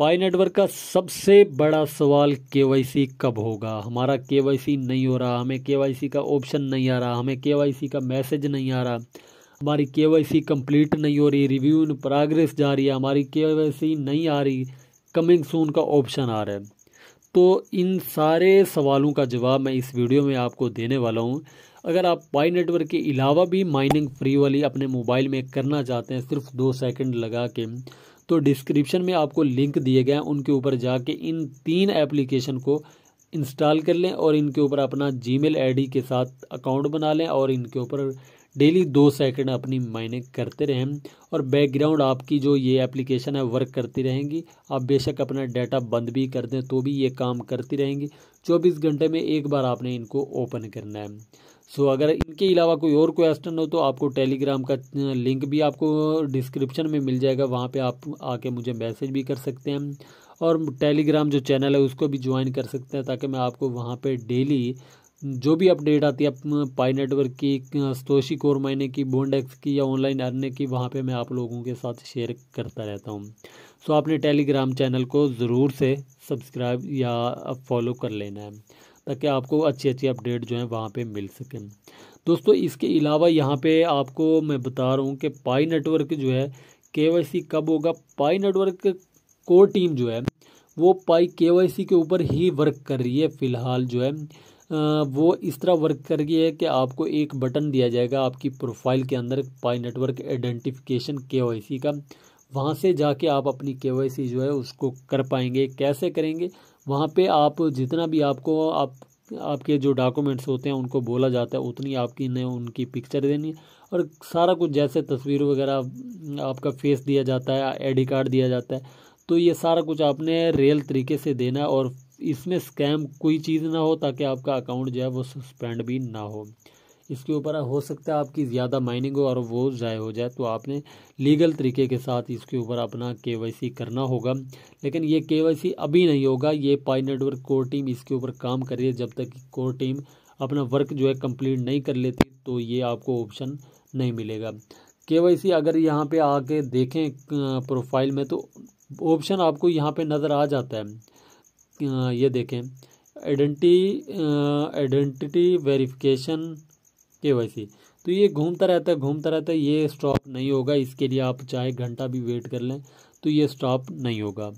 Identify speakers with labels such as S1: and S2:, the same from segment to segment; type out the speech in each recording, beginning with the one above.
S1: पाई network का सबसे बड़ा सवाल के कब होगा हमारा के नहीं हो रहा हमें के का ऑप्शन नहीं आ रहा हमें के का मैसेज नहीं आ रहा हमारी केवाईसी कंप्लीट नहीं हो रही रिव्यू इन प्रोग्रेस जा रही है हमारी के नहीं आ रही कमिंग सून का ऑप्शन आ रहा है तो इन सारे सवालों का जवाब मैं इस वीडियो में आपको देने वाला हूँ अगर आप पाई नेटवर्क के अलावा भी माइनिंग फ्री वाली अपने मोबाइल में करना चाहते हैं सिर्फ दो सेकंड लगा के तो डिस्क्रिप्शन में आपको लिंक दिए गए हैं उनके ऊपर जाके इन तीन एप्लीकेशन को इंस्टॉल कर लें और इनके ऊपर अपना जी मेल के साथ अकाउंट बना लें और इनके ऊपर डेली दो सेकंड अपनी मायने करते रहें और बैकग्राउंड आपकी जो ये एप्लीकेशन है वर्क करती रहेंगी आप बेशक अपना डाटा बंद भी कर दें तो भी ये काम करती रहेंगी चौबीस घंटे में एक बार आपने इनको ओपन करना है सो अगर इनके अलावा कोई और क्वेश्चन हो तो आपको टेलीग्राम का लिंक भी आपको डिस्क्रिप्शन में मिल जाएगा वहाँ पर आप आके मुझे मैसेज भी कर सकते हैं और टेलीग्राम जो चैनल है उसको भी ज्वाइन कर सकते हैं ताकि मैं आपको वहाँ पर डेली जो भी अपडेट आती है पाई नेटवर्क की स्तोशी कोर मायने की बोंडेक्स की या ऑनलाइन अर्निंग की वहाँ पे मैं आप लोगों के साथ शेयर करता रहता हूँ सो आपने टेलीग्राम चैनल को ज़रूर से सब्सक्राइब या फॉलो कर लेना है ताकि आपको अच्छी अच्छी अपडेट जो है वहाँ पे मिल सकें दोस्तों इसके अलावा यहाँ पे आपको मैं बता रहा हूँ कि पाई नेटवर्क जो है के कब होगा पाई नेटवर्क कोर टीम जो है वो पाई के के ऊपर ही वर्क कर रही है फ़िलहाल जो है वो इस तरह वर्क कर रही है कि आपको एक बटन दिया जाएगा आपकी प्रोफाइल के अंदर पाई नेटवर्क आइडेंटिफिकेशन के का वहाँ से जाके आप अपनी के जो है उसको कर पाएंगे कैसे करेंगे वहाँ पे आप जितना भी आपको आप आपके जो डॉक्यूमेंट्स होते हैं उनको बोला जाता है उतनी आपकी ने उनकी पिक्चर देनी है और सारा कुछ जैसे तस्वीर वगैरह आपका फेस दिया जाता है आई कार्ड दिया जाता है तो ये सारा कुछ आपने रियल तरीके से देना और इसमें स्कैम कोई चीज़ ना हो ताकि आपका अकाउंट जो है वो सस्पेंड भी ना हो इसके ऊपर हो सकता है आपकी ज़्यादा माइनिंग हो और वो ज़ाय हो जाए तो आपने लीगल तरीके के साथ इसके ऊपर अपना केवाईसी करना होगा लेकिन ये केवाईसी अभी नहीं होगा ये पाई नेटवर्क कोर टीम इसके ऊपर काम कर रही है जब तक कोर टीम अपना वर्क जो है कंप्लीट नहीं कर लेती तो ये आपको ऑप्शन नहीं मिलेगा के अगर यहाँ पर आके देखें प्रोफाइल में तो ऑप्शन आपको यहाँ पर नज़र आ जाता है ये देखें आइडेंटी आइडेंटिटी वेरिफिकेशन के तो ये घूमता रहता है घूमता रहता है ये स्टॉप नहीं होगा इसके लिए आप चाहे घंटा भी वेट कर लें तो ये स्टॉप नहीं होगा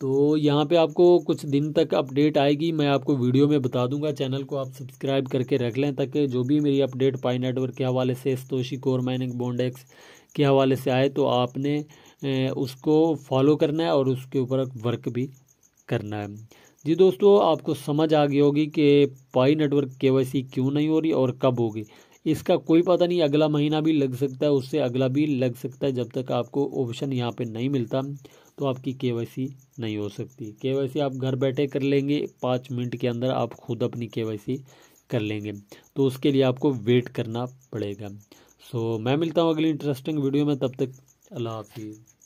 S1: तो यहाँ पे आपको कुछ दिन तक अपडेट आएगी मैं आपको वीडियो में बता दूंगा चैनल को आप सब्सक्राइब करके रख लें ताकि जो भी मेरी अपडेट पाई नेटवर्क के हवाले से स्तोशी कोर माइनिंग बॉन्डेक्स के हवाले से आए तो आपने उसको फॉलो करना है और उसके ऊपर वर्क भी करना है जी दोस्तों आपको समझ आ गई होगी कि पाई नेटवर्क वैसी क्यों नहीं हो रही और कब होगी इसका कोई पता नहीं अगला महीना भी लग सकता है उससे अगला भी लग सकता है जब तक आपको ऑप्शन यहाँ पे नहीं मिलता तो आपकी के नहीं हो सकती के आप घर बैठे कर लेंगे पाँच मिनट के अंदर आप खुद अपनी के कर लेंगे तो उसके लिए आपको वेट करना पड़ेगा सो so, मैं मिलता हूँ अगली इंटरेस्टिंग वीडियो में तब तक अल्लाह हाफिज़